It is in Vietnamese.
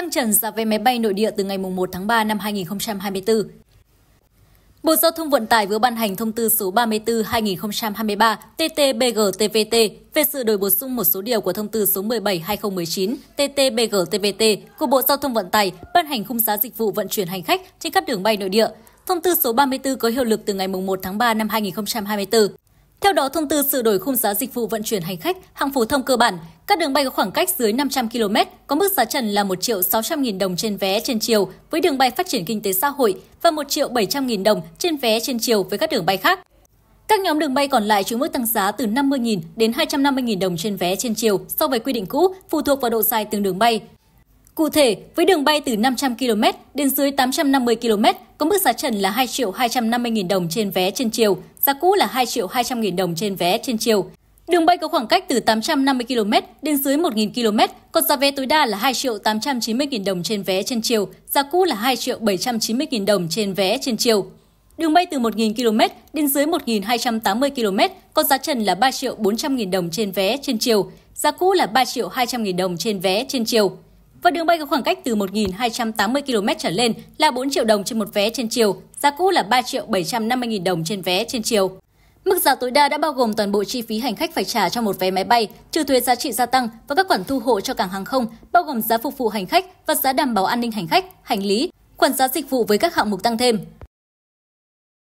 tăng trần giá vé máy bay nội địa từ ngày 1 tháng 3 năm 2024. Bộ Giao thông Vận tải vừa ban hành thông tư số 34-2023 TTBG-TVT về sự đổi bổ sung một số điều của thông tư số 17-2019 TTBG-TVT của Bộ Giao thông Vận tải ban hành khung giá dịch vụ vận chuyển hành khách trên các đường bay nội địa. Thông tư số 34 có hiệu lực từ ngày 1 tháng 3 năm 2024. Theo đó, thông tư sửa đổi khung giá dịch vụ vận chuyển hành khách hàng phổ thông cơ bản, các đường bay có khoảng cách dưới 500 km có mức giá trần là 1 triệu 600 nghìn đồng trên vé trên chiều với đường bay phát triển kinh tế xã hội và 1 triệu 700 nghìn đồng trên vé trên chiều với các đường bay khác. Các nhóm đường bay còn lại chịu mức tăng giá từ 50.000 đến 250.000 đồng trên vé trên chiều so với quy định cũ, phụ thuộc vào độ dài từng đường bay. Cụ thể, với đường bay từ 500 km đến dưới 850 km, có mức giá trần là 2 triệu 250 000 đồng trên vé trên chiều, giá cũ là 2 triệu 200 000 đồng trên vé trên chiều. Đường bay có khoảng cách từ 850 km đến dưới 1.000 km, còn giá vé tối đa là 2 triệu 890 000 đồng trên vé trên chiều, giá cũ là 2 triệu 790 000 đồng trên vé trên chiều. Đường bay từ 1.000 km đến dưới 1.280 km có giá trần là 3 triệu 400 000 đồng trên vé trên chiều, giá cũ là 3 triệu 200 000 đồng trên vé trên chiều và đường bay có khoảng cách từ 1.280 km trở lên là 4 triệu đồng trên một vé trên chiều, giá cũ là 3 triệu 750 000 đồng trên vé trên chiều. Mức giá tối đa đã bao gồm toàn bộ chi phí hành khách phải trả cho một vé máy bay, trừ thuế giá trị gia tăng và các khoản thu hộ cho cảng hàng không, bao gồm giá phục vụ hành khách và giá đảm bảo an ninh hành khách, hành lý, khoản giá dịch vụ với các hạng mục tăng thêm.